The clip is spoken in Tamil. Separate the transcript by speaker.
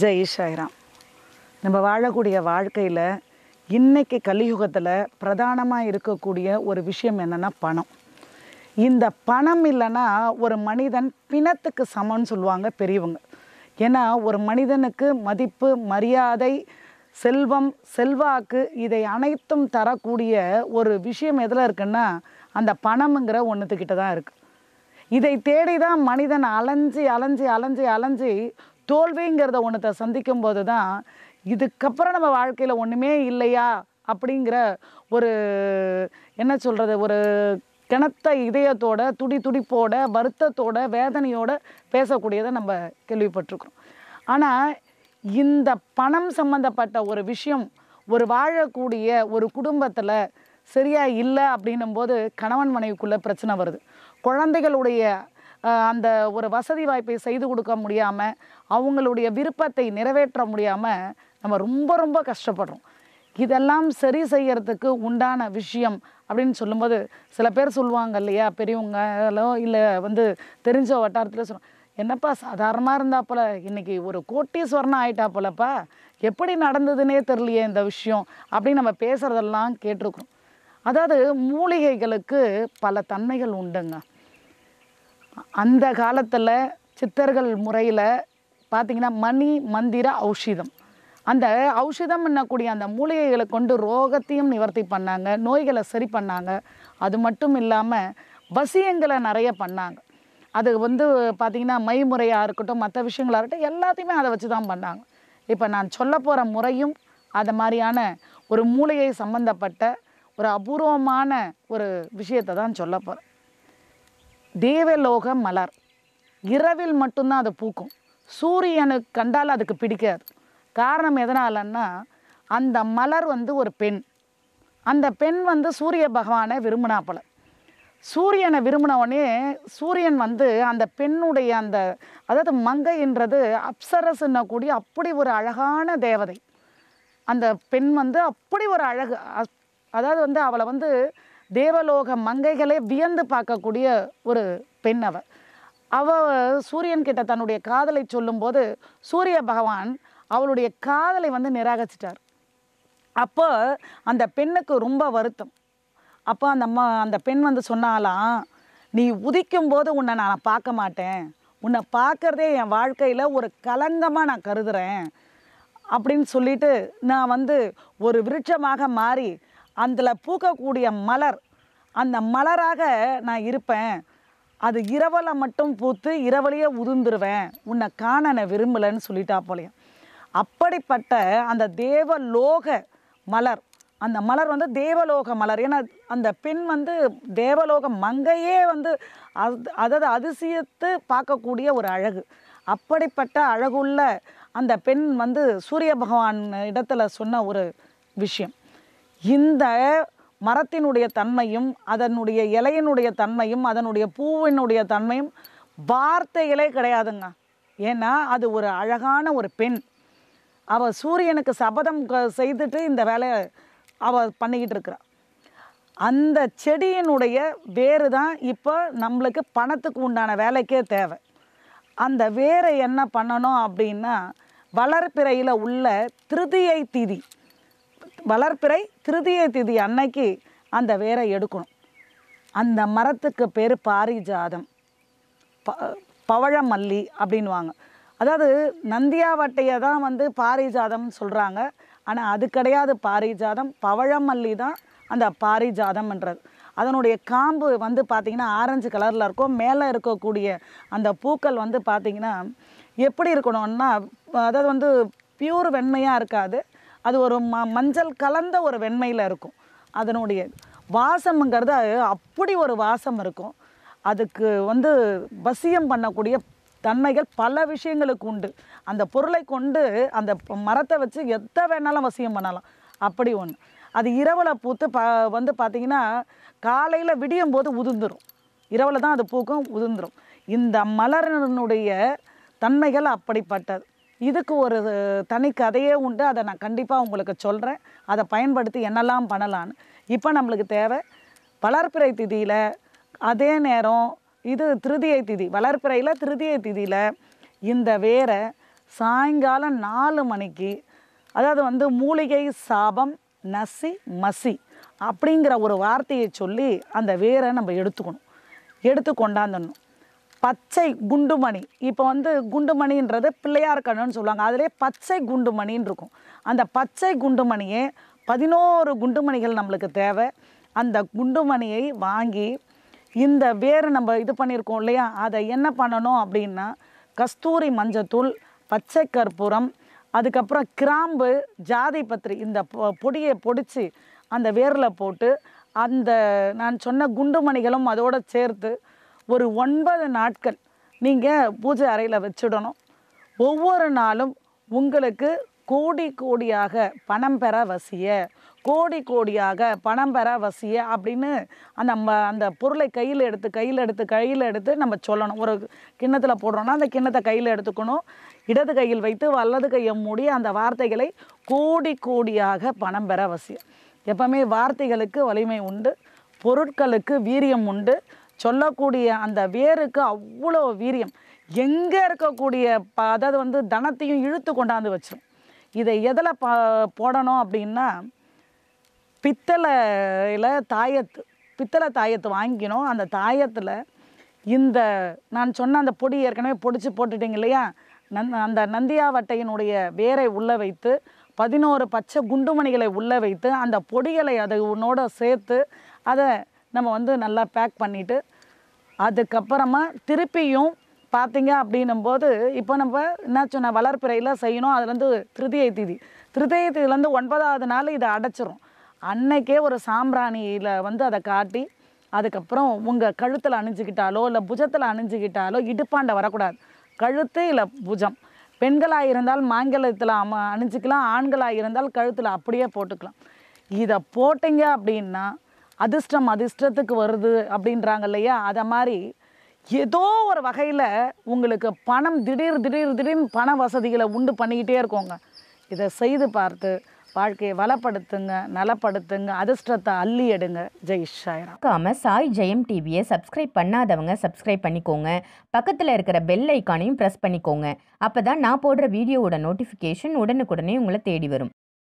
Speaker 1: ஜெய் ஷாய்ராம் நம்ம வாழக்கூடிய வாழ்க்கையில் இன்றைக்கி கலியுகத்தில் பிரதானமாக இருக்கக்கூடிய ஒரு விஷயம் என்னென்னா பணம் இந்த பணம் இல்லைன்னா ஒரு மனிதன் பிணத்துக்கு சமம்னு சொல்லுவாங்க பெரியவங்க ஏன்னா ஒரு மனிதனுக்கு மதிப்பு மரியாதை செல்வம் செல்வாக்கு இதை அனைத்தும் தரக்கூடிய ஒரு விஷயம் எதில் இருக்குன்னா அந்த பணம்ங்கிற ஒன்றுத்துக்கிட்ட தான் இருக்குது இதை தேடி தான் மனிதன் அலைஞ்சி அலைஞ்சி அலைஞ்சி அலைஞ்சி தோல்விங்கிறத ஒன்றத்தை சந்திக்கும் போது தான் இதுக்கப்புறம் நம்ம வாழ்க்கையில் ஒன்றுமே இல்லையா அப்படிங்கிற ஒரு என்ன சொல்கிறது ஒரு கிணத்த இதயத்தோட துடி துடிப்போட வருத்தத்தோட வேதனையோட பேசக்கூடியதை நம்ம கேள்விப்பட்டிருக்கிறோம் ஆனால் இந்த பணம் சம்மந்தப்பட்ட ஒரு விஷயம் ஒரு வாழக்கூடிய ஒரு குடும்பத்தில் சரியாக இல்லை அப்படின்னும் போது கணவன் மனைவிக்குள்ளே பிரச்சனை வருது குழந்தைகளுடைய அந்த ஒரு வசதி வாய்ப்பை செய்து கொடுக்க முடியாமல் அவங்களுடைய விருப்பத்தை நிறைவேற்ற முடியாமல் நம்ம ரொம்ப ரொம்ப கஷ்டப்படுறோம் இதெல்லாம் சரி செய்யறதுக்கு உண்டான விஷயம் அப்படின்னு சொல்லும்போது சில பேர் சொல்லுவாங்க இல்லையா பெரியவங்க இல்லை வந்து தெரிஞ்ச வட்டாரத்தில் சொல்லுவோம் என்னப்பா சாதாரணமாக இருந்தா போல இன்றைக்கி ஒரு கோட்டீஸ்வரனாக ஆயிட்டா போலப்பா எப்படி நடந்ததுன்னே தெரியலையே இந்த விஷயம் அப்படின்னு நம்ம பேசுகிறதெல்லாம் கேட்டிருக்கிறோம் அதாவது மூலிகைகளுக்கு பல தன்மைகள் உண்டுங்க அந்த காலத்தில் சித்தர்கள் முறையில் பார்த்திங்கன்னா மணி மந்திர ஔஷிதம் அந்த ஔஷதம் பண்ணக்கூடிய அந்த மூலிகைகளை கொண்டு ரோகத்தையும் நிவர்த்தி பண்ணாங்க நோய்களை சரி பண்ணாங்க அது மட்டும் இல்லாமல் வசியங்களை நிறைய பண்ணாங்க அது வந்து பார்த்திங்கன்னா மைமுறையாக இருக்கட்டும் மற்ற விஷயங்களாக இருக்கட்டும் எல்லாத்தையுமே அதை வச்சு தான் பண்ணாங்க இப்போ நான் சொல்ல போகிற முறையும் அது மாதிரியான ஒரு மூலிகை சம்மந்தப்பட்ட ஒரு அபூர்வமான ஒரு விஷயத்தை தான் சொல்ல போகிறேன் தேவலோக மலர் இரவில் மட்டும்தான் அது பூக்கும் சூரியனுக்கு கண்டால் அதுக்கு பிடிக்காது காரணம் எதனாலன்னா அந்த மலர் வந்து ஒரு பெண் அந்த பெண் வந்து சூரிய பகவானை விரும்பினா போல சூரியனை விரும்பினவொடனே சூரியன் வந்து அந்த பெண்ணுடைய அந்த அதாவது மங்கைன்றது அப்சரசுன்ன கூடிய அப்படி ஒரு அழகான தேவதை அந்த பெண் வந்து அப்படி ஒரு அழகு அதாவது வந்து அவளை வந்து தேவலோக மங்கைகளே வியந்து பார்க்கக்கூடிய ஒரு பெண் அவ அவ சூரியன் கிட்ட தன்னுடைய காதலை சொல்லும்போது சூரிய பகவான் அவளுடைய காதலை வந்து நிராகரிச்சிட்டார் அப்போ அந்த பெண்ணுக்கு ரொம்ப வருத்தம் அப்போ அந்த அம்மா அந்த பெண் வந்து சொன்னாலாம் நீ உதிக்கும் போது உன்னை நான் பார்க்க மாட்டேன் உன்னை பார்க்குறதே என் வாழ்க்கையில் ஒரு கலங்கமாக நான் கருதுகிறேன் அப்படின்னு சொல்லிட்டு நான் வந்து ஒரு விருட்சமாக மாறி அதில் பூக்கக்கூடிய மலர் அந்த மலராக நான் இருப்பேன் அது இரவலை மட்டும் பூத்து இரவலையே உதிர்ந்துருவேன் உன்னை காண நான் விரும்பலைன்னு சொல்லிட்டா போலையும் அப்படிப்பட்ட அந்த தேவலோக மலர் அந்த மலர் வந்து தேவலோக மலர் ஏன்னா அந்த பெண் வந்து தேவலோக மங்கையே வந்து அது அதாவது அதிசயத்து பார்க்கக்கூடிய ஒரு அழகு அப்படிப்பட்ட அழகுள்ள அந்த பெண் வந்து சூரிய பகவான் இடத்துல சொன்ன ஒரு விஷயம் இந்த மரத்தினுடைய தன்மையும் அதனுடைய இலையினுடைய தன்மையும் அதனுடைய பூவினுடைய தன்மையும் வார்த்தைகளே கிடையாதுங்க ஏன்னா அது ஒரு அழகான ஒரு பெண் அவள் சூரியனுக்கு சபதம் செய்துட்டு இந்த வேலையை அவள் பண்ணிக்கிட்டு இருக்கிறாள் அந்த செடியினுடைய வேறு தான் இப்போ நம்மளுக்கு பணத்துக்கு உண்டான வேலைக்கே தேவை அந்த வேரை என்ன பண்ணணும் அப்படின்னா வளர்ப்பிறையில் உள்ள திருதியை திதி வளர்ப்பிறை திருதிய திதி அன்னைக்கு அந்த வேரை எடுக்கணும் அந்த மரத்துக்கு பேர் பாரிஜாதம் ப பவழமல்லி அப்படின்வாங்க அதாவது நந்தியாவட்டையை தான் வந்து பாரிஜாதம்னு சொல்கிறாங்க ஆனால் அது கிடையாது பாரிஜாதம் பவழமல்லி தான் அந்த பாரிஜாதம்ன்றது அதனுடைய காம்பு வந்து பார்த்திங்கன்னா ஆரஞ்சு கலரில் இருக்கும் மேலே இருக்கக்கூடிய அந்த பூக்கள் வந்து பார்த்திங்கன்னா எப்படி இருக்கணும்னா அதாவது வந்து பியூர் வெண்மையாக இருக்காது அது ஒரு ம மஞ்சள் கலந்த ஒரு வெண்மையில் இருக்கும் அதனுடைய வாசம்ங்கிறது அப்படி ஒரு வாசம் இருக்கும் அதுக்கு வந்து வசியம் பண்ணக்கூடிய தன்மைகள் பல விஷயங்களுக்கு உண்டு அந்த பொருளை கொண்டு அந்த மரத்தை வச்சு எதை வேணாலும் வசியம் பண்ணலாம் அப்படி ஒன்று அது இரவில் பூத்து ப வந்து பார்த்திங்கன்னா காலையில் விடியும் போது உதிர்ந்துடும் இரவில் தான் அது பூக்கும் உதிர்ந்துடும் இந்த மலரினுடைய தன்மைகள் அப்படிப்பட்டது இதுக்கு ஒரு தனி கதையே உண்டு அதை நான் கண்டிப்பாக உங்களுக்கு சொல்கிறேன் அதை பயன்படுத்தி என்னெல்லாம் பண்ணலான்னு இப்போ நம்மளுக்கு தேவை வளர்ப்பிறை திதியில் அதே நேரம் இது திருதியை திதி வளர்ப்பிறையில் திருதியை திதியில் இந்த வேரை சாயங்காலம் நாலு மணிக்கு அதாவது வந்து மூலிகை சாபம் நசி மசி அப்படிங்கிற ஒரு வார்த்தையை சொல்லி அந்த வேரை நம்ம எடுத்துக்கணும் எடுத்து கொண்டாந்துடணும் பச்சை குண்டுமணி இப்போ வந்து குண்டுமணின்றது பிள்ளையார் கண்ணுன்னு சொல்லுவாங்க அதிலே பச்சை குண்டுமணின்னு இருக்கும் அந்த பச்சை குண்டுமணியே பதினோரு குண்டுமணிகள் நம்மளுக்கு தேவை அந்த குண்டுமணியை வாங்கி இந்த வேறு நம்ம இது பண்ணியிருக்கோம் இல்லையா அதை என்ன பண்ணணும் அப்படின்னா கஸ்தூரி மஞ்சத்தூள் பச்சை கற்பூரம் அதுக்கப்புறம் கிராம்பு ஜாதி பத்திரி இந்த பொடியை பொடித்து அந்த வேரில் போட்டு அந்த நான் சொன்ன குண்டுமணிகளும் அதோடு சேர்த்து ஒரு ஒன்பது நாட்கள் நீங்கள் பூஜை அறையில் வச்சுடணும் ஒவ்வொரு நாளும் உங்களுக்கு கோடி கோடியாக பணம் பெற வசிய கோடி கோடியாக பணம் பெற வசிய அப்படின்னு நம்ம அந்த பொருளை கையில் எடுத்து கையில் எடுத்து கையில் எடுத்து நம்ம சொல்லணும் ஒரு கிண்ணத்தில் போடுறோன்னா அந்த கிண்ணத்தை கையில் எடுத்துக்கணும் இடது கையில் வைத்து வல்லது கையை மூடி அந்த வார்த்தைகளை கோடி கோடியாக பணம் பெற வசியம் எப்பவுமே வார்த்தைகளுக்கு வலிமை உண்டு பொருட்களுக்கு வீரியம் உண்டு சொல்லக்கூடிய அந்த வேருக்கு அவ்வளோ வீரியம் எங்கே இருக்கக்கூடிய ப அதாவது வந்து தனத்தையும் இழுத்து கொண்டாந்து வச்சிடும் இதை எதில் ப போடணும் அப்படின்னா பித்தளையில் தாயத்து பித்தளை தாயத்து வாங்கிக்கணும் அந்த தாயத்தில் இந்த நான் சொன்ன அந்த பொடி ஏற்கனவே பொடிச்சு போட்டுட்டிங்க இல்லையா நந் அந்த நந்தியாவட்டையினுடைய வேரை உள்ளே வைத்து பதினோரு பச்சை குண்டுமணிகளை உள்ளே வைத்து அந்த பொடிகளை அதை உன்னோட சேர்த்து அதை நம்ம வந்து நல்லா பேக் பண்ணிவிட்டு அதுக்கப்புறமா திருப்பியும் பார்த்தீங்க அப்படின்னும்போது இப்போ நம்ம என்ன சொன்ன வளர்ப்பிறையில் செய்யணும் அதுலேருந்து திருத்தியை தீதி திருத்தியை தீதியிலேருந்து ஒன்பதாவது நாள் இதை அடைச்சிரும் அன்னைக்கே ஒரு சாம்பிராணியில் வந்து அதை காட்டி அதுக்கப்புறம் உங்கள் கழுத்தில் அணிஞ்சிக்கிட்டாலோ இல்லை புஜத்தில் அணிஞ்சிக்கிட்டாலோ இடுப்பாண்டை வரக்கூடாது கழுத்து இல்லை புஜம் பெண்களாக இருந்தால் மாங்கலத்தில் அம அணிஞ்சிக்கலாம் ஆண்களாக இருந்தால் கழுத்தில் அப்படியே போட்டுக்கலாம் இதை போட்டிங்க அப்படின்னா அதிர்ஷ்டம் அதிர்ஷ்டத்துக்கு வருது அப்படின்றாங்க இல்லையா அதை மாதிரி ஏதோ ஒரு வகையில் உங்களுக்கு பணம் திடீர் திடீர் திடீர்னு பண வசதிகளை உண்டு பண்ணிக்கிட்டே இருக்கோங்க இதை செய்து பார்த்து வாழ்க்கையை வளப்படுத்துங்க நலப்படுத்துங்க அதிர்ஷ்டத்தை அள்ளி எடுங்க ஜெய் ஷாயிரம் சாய் ஜெயம் டிவியை சப்ஸ்கிரைப் பண்ணாதவங்க சப்ஸ்கிரைப் பண்ணிக்கோங்க பக்கத்தில் இருக்கிற பெல் ஐக்கானையும் ப்ரெஸ் பண்ணிக்கோங்க அப்போ தான் நான் போடுற வீடியோவோட நோட்டிஃபிகேஷன் உடனுக்குடனே உங்களை தேடி வரும்